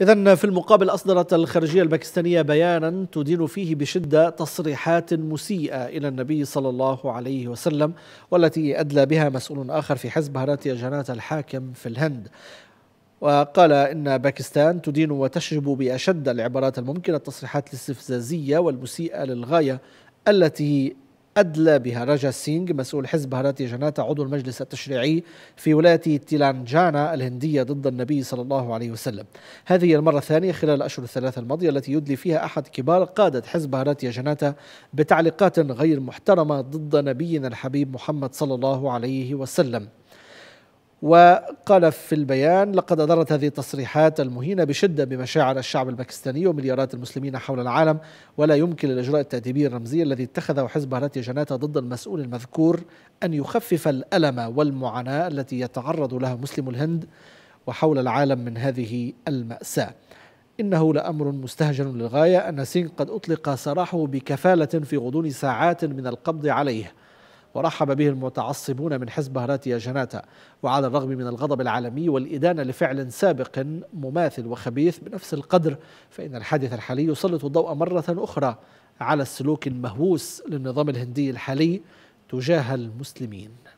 إذا في المقابل أصدرت الخارجية الباكستانية بيانا تدين فيه بشدة تصريحات مسيئة إلى النبي صلى الله عليه وسلم والتي أدلى بها مسؤول آخر في حزب هاراتيا جنات الحاكم في الهند وقال إن باكستان تدين وتشجب بأشد العبارات الممكنة التصريحات الاستفزازية والمسيئة للغاية التي أدلى بها رجا سينغ مسؤول حزب هاراتي جناتا عضو المجلس التشريعي في ولاية تيلانجانا الهندية ضد النبي صلى الله عليه وسلم هذه المرة الثانية خلال الأشهر الثلاثة الماضية التي يدلي فيها أحد كبار قادة حزب هاراتي جناتا بتعليقات غير محترمة ضد نبينا الحبيب محمد صلى الله عليه وسلم وقال في البيان لقد أضرت هذه التصريحات المهينة بشدة بمشاعر الشعب الباكستاني ومليارات المسلمين حول العالم ولا يمكن للإجراء التأديبي الرمزي الذي اتخذه حزب هراتي جناتا ضد المسؤول المذكور أن يخفف الألم والمعاناة التي يتعرض لها مسلم الهند وحول العالم من هذه المأساة إنه لأمر مستهجن للغاية أن سين قد أطلق سراحه بكفالة في غضون ساعات من القبض عليه ورحب به المتعصبون من حزب بهراتيا جناتا وعلى الرغم من الغضب العالمي والإدانة لفعل سابق مماثل وخبيث بنفس القدر فإن الحادث الحالي يسلط الضوء مرة أخرى على السلوك المهووس للنظام الهندي الحالي تجاه المسلمين